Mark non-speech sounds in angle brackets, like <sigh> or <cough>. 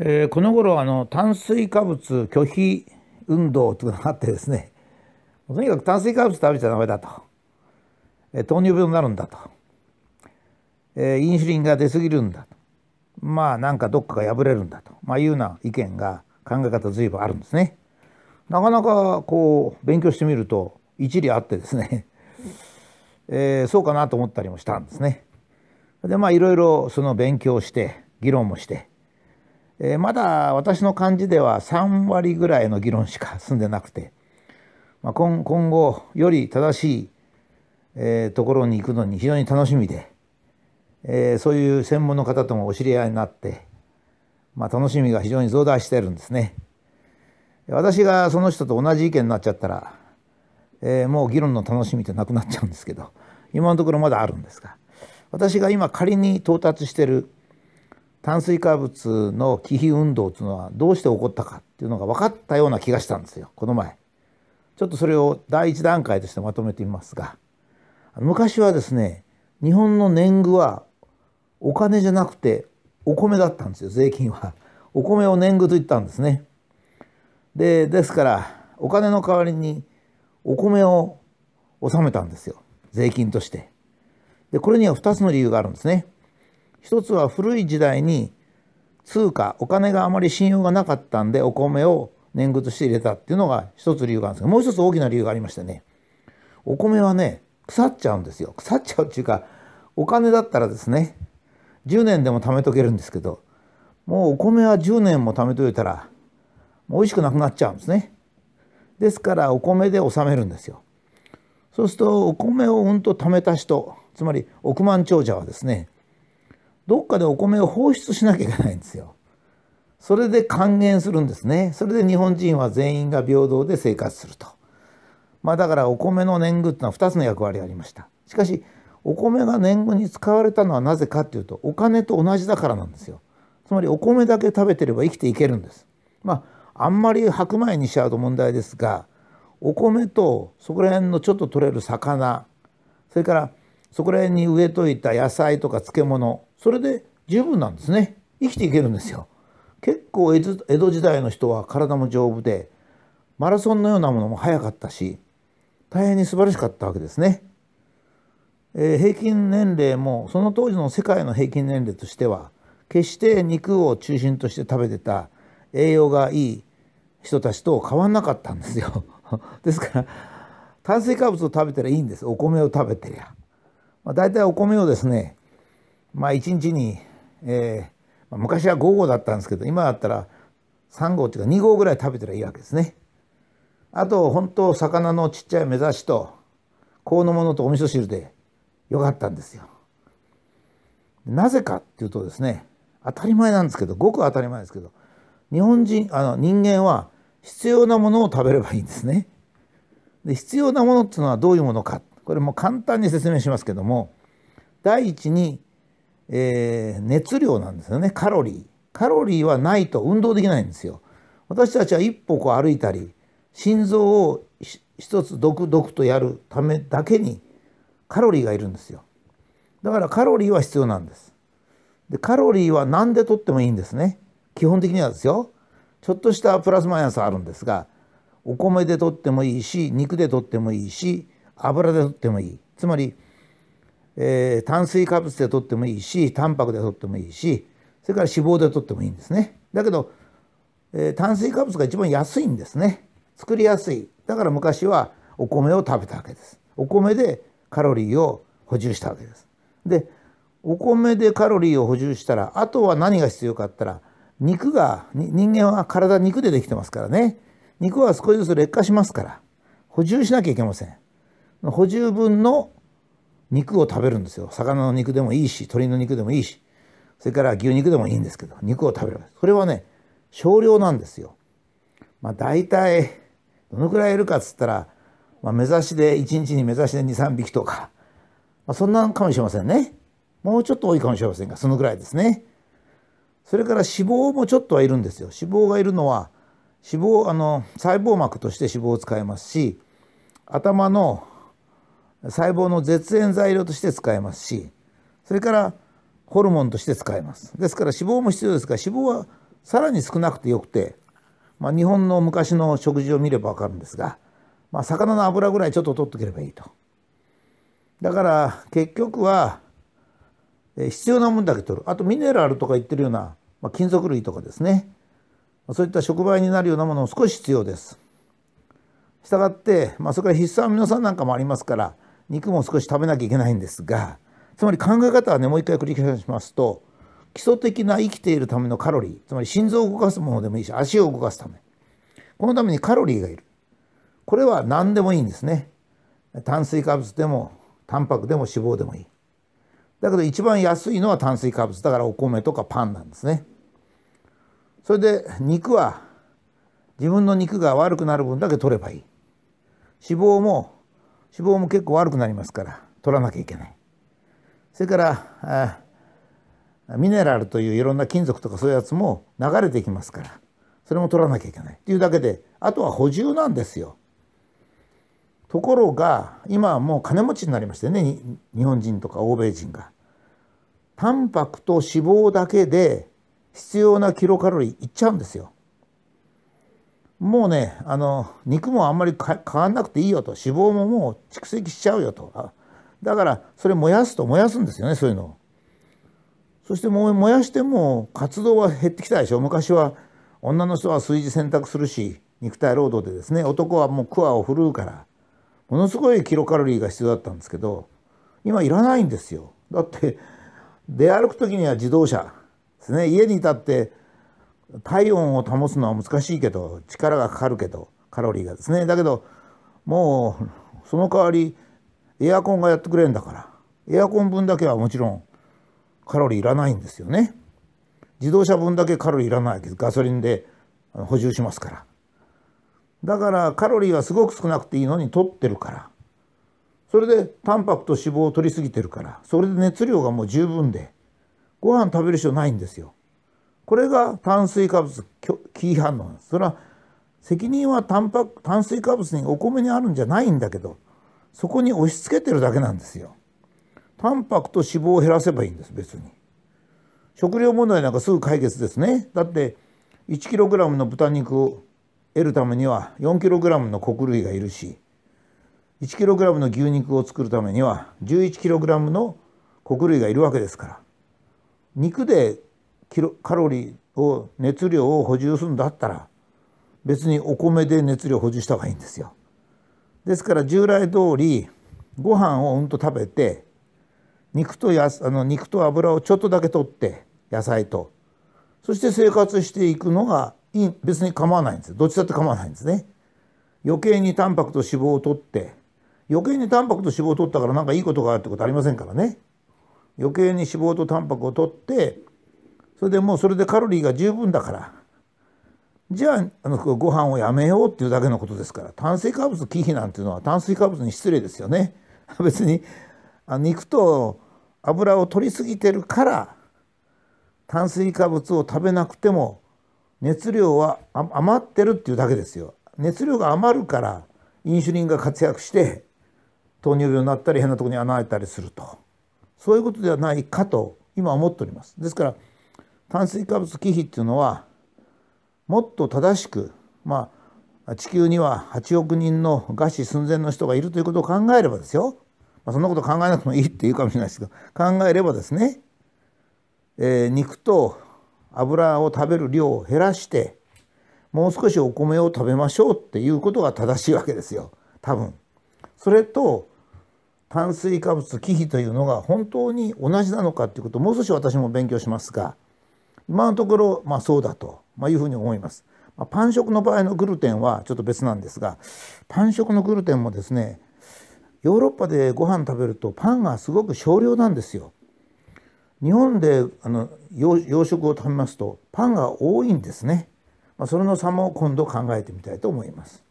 えー、この頃あの炭水化物拒否運動というのがあってですねとにかく炭水化物食べちゃダメだと、えー、糖尿病になるんだと、えー、インシュリンが出過ぎるんだとまあなんかどっかが破れるんだと、まあ、いうような意見が考え方随分あるんですね。なかなかこう勉強してみると一理あってですね <laughs> えそうかなと思ったりもしたんですね。でまあいろいろその勉強して議論もしてえー、まだ私の感じでは3割ぐらいの議論しか進んでなくて、まあ、今今後より正しい、えー、ところに行くのに非常に楽しみで、えー、そういう専門の方ともお知り合いになって、まあ、楽しみが非常に増大してるんですね。私がその人と同じ意見になっちゃったら、えー、もう議論の楽しみってなくなっちゃうんですけど今のところまだあるんですが私が今仮に到達してる炭水化物の忌避運動というのはどうして起こったかっていうのが分かったような気がしたんですよこの前。ちょっとそれを第一段階としてまとめてみますが昔はですね日本の年貢はお金じゃなくてお米だったんですよ税金は。お米を年貢と言ったんですね。でですからお金の代わりにお米を納めたんですよ税金として。でこれには2つの理由があるんですね。一つは古い時代に通貨お金があまり信用がなかったんでお米を年貢として入れたっていうのが一つ理由があるんですけどもう一つ大きな理由がありましてねお米はね腐っちゃうんですよ腐っちゃうっていうかお金だったらですね10年でも貯めとけるんですけどもうお米は10年も貯めといたら美味しくなくなっちゃうんですねですからお米で納めるんですよそうするとお米をうんと貯めた人つまり億万長者はですねどっかでお米を放出しなきゃいけないんですよ。それで還元するんですね。それで日本人は全員が平等で生活すると。まあだからお米の年貢っていうのは2つの役割がありました。しかしお米が年貢に使われたのはなぜかっていうとお金と同じだからなんですよ。つまりお米だけ食べてれば生きていけるんです。まああんまり白米にしちゃうと問題ですがお米とそこら辺のちょっと取れる魚それからそこら辺に植えといた野菜とか漬物それで十分なんですね生きていけるんですよ結構江戸時代の人は体も丈夫でマラソンのようなものも速かったし大変に素晴らしかったわけですね、えー、平均年齢もその当時の世界の平均年齢としては決して肉を中心として食べてた栄養がいい人たちと変わんなかったんですよ <laughs> ですから炭水化物を食べたらいいんですお米を食べてりゃ、まあ、大体お米をですねまあ1日に、えー、昔は5合だったんですけど今だったら3合っていうか2合ぐらい食べたらいいわけですね。あと本当魚のちっちゃい目指しとこうのものとお味噌汁でよかったんですよ。なぜかっていうとですね当たり前なんですけどごく当たり前ですけど日本人あの人間は必要なものを食べればいいんですね。で必要なものっていうのはどういうものかこれも簡単に説明しますけども第一にえー、熱量なんですよねカロリーカロリーはないと運動できないんですよ私たちは一歩こう歩いたり心臓を一つドクドクとやるためだけにカロリーがいるんですよだからカロリーは必要なんですでカロリーは何でとってもいいんですね基本的にはですよちょっとしたプラスマイナスあるんですがお米でとってもいいし肉でとってもいいし油でとってもいいつまりえー、炭水化物でとってもいいしタンパクでとってもいいしそれから脂肪でとってもいいんですねだけど、えー、炭水化物が一番安いんですね作りやすいだから昔はお米を食べたわけですお米でカロリーを補充したわけですでお米でカロリーを補充したらあとは何が必要かって言ったら肉が人間は体肉でできてますからね肉は少しずつ劣化しますから補充しなきゃいけません補充分の肉を食べるんですよ魚の肉でもいいし鶏の肉でもいいしそれから牛肉でもいいんですけど肉を食べるそれはね少量なんですよ。まあ、大体どのくらいいるかっつったら、まあ、目指しで1日に目指しで23匹とか、まあ、そんなのかもしれませんね。もうちょっと多いかもしれませんがそのくらいですね。それから脂肪もちょっとはいるんですよ。脂肪がいるのは脂肪あの細胞膜として脂肪を使いますし頭の細胞の絶縁材料として使えますしそれからホルモンとして使えますですから脂肪も必要ですが脂肪はさらに少なくてよくて、まあ、日本の昔の食事を見れば分かるんですが、まあ、魚の油ぐらいちょっと取っとければいいとだから結局は必要なものだけ取るあとミネラルとか言ってるような、まあ、金属類とかですねそういった触媒になるようなものも少し必要ですしたがって、まあ、それから必須アミノ酸なんかもありますから肉も少し食べなきゃいけないんですがつまり考え方はねもう一回繰り返しますと基礎的な生きているためのカロリーつまり心臓を動かすものでもいいし足を動かすためこのためにカロリーがいるこれは何でもいいんですね炭水化物でもタンパクでも脂肪でもいいだけど一番安いのは炭水化物だからお米とかパンなんですねそれで肉は自分の肉が悪くなる分だけ取ればいい脂肪も脂肪も結構悪くなりますから取らなきゃいけないそれからミネラルといういろんな金属とかそういうやつも流れていきますからそれも取らなきゃいけないっていうだけであとは補充なんですよところが今はもう金持ちになりましてね日本人とか欧米人が。タンパクと脂肪だけで必要なキロカロリーいっちゃうんですよ。もうねあの肉もあんまり変わんなくていいよと脂肪ももう蓄積しちゃうよとだからそれ燃やすと燃やすんですよねそういうのを。そして燃やしても活動は減ってきたでしょ昔は女の人は炊事洗濯するし肉体労働でですね男はもうクワを振るうからものすごいキロカロリーが必要だったんですけど今いらないんですよだって出歩く時には自動車ですね家にいたって体温を保つのは難しいけど力がかかるけどカロリーがですねだけどもうその代わりエアコンがやってくれるんだからエアコン分だけはもちろんカロリーいらないんですよね自動車分だけカロリーいらないけどガソリンで補充しますからだからカロリーはすごく少なくていいのに取ってるからそれでタンパクと脂肪を取りすぎてるからそれで熱量がもう十分でご飯食べる必要ないんですよこれが炭水化物キー反応ですそれは責任はタンパク炭水化物にお米にあるんじゃないんだけどそこに押し付けてるだけなんですよ。タンパクと脂肪を減らせばいいんです別に。食料問題なんかすぐ解決ですね。だって 1kg の豚肉を得るためには 4kg の穀類がいるし 1kg の牛肉を作るためには 11kg の穀類がいるわけですから肉でキロカロリーを熱量を補充するんだったら別にお米で熱量補充した方がいいんですよ。ですから従来通りご飯をうんと食べて肉とやあの肉と油をちょっとだけ取って野菜とそして生活していくのがいい別に構わないんですどっちだって構わないんですね。余計にタンパクと脂肪を取って余計にタンパクと脂肪を取ったから何かいいことがあるってことありませんからね。余計に脂肪とタンパクを取ってそれでもうそれでカロリーが十分だからじゃああのご飯をやめようっていうだけのことですから炭水化物忌避なんていうのは炭水化物に失礼ですよね。<laughs> 別に肉と油を取りすぎてるから炭水化物を食べなくても熱量は余ってるっていうだけですよ。熱量が余るからインシュリンが活躍して糖尿病になったり変なとこに穴開いたりするとそういうことではないかと今思っております。ですから炭水化物忌避っていうのはもっと正しくまあ地球には8億人の餓死寸前の人がいるということを考えればですよ、まあ、そんなこと考えなくてもいいっていうかもしれないですけど考えればですね、えー、肉と油を食べる量を減らしてもう少しお米を食べましょうっていうことが正しいわけですよ多分。それと炭水化物忌避というのが本当に同じなのかっていうことをもう少し私も勉強しますが。今のところ、まあ、そうだと、まいうふうに思います。まパン食の場合のグルテンはちょっと別なんですがパン食のグルテンもですねヨーロッパでご飯食べるとパンがすごく少量なんですよ。日本であの洋食を食べますとパンが多いんですね。まあ、それの差も今度考えてみたいと思います。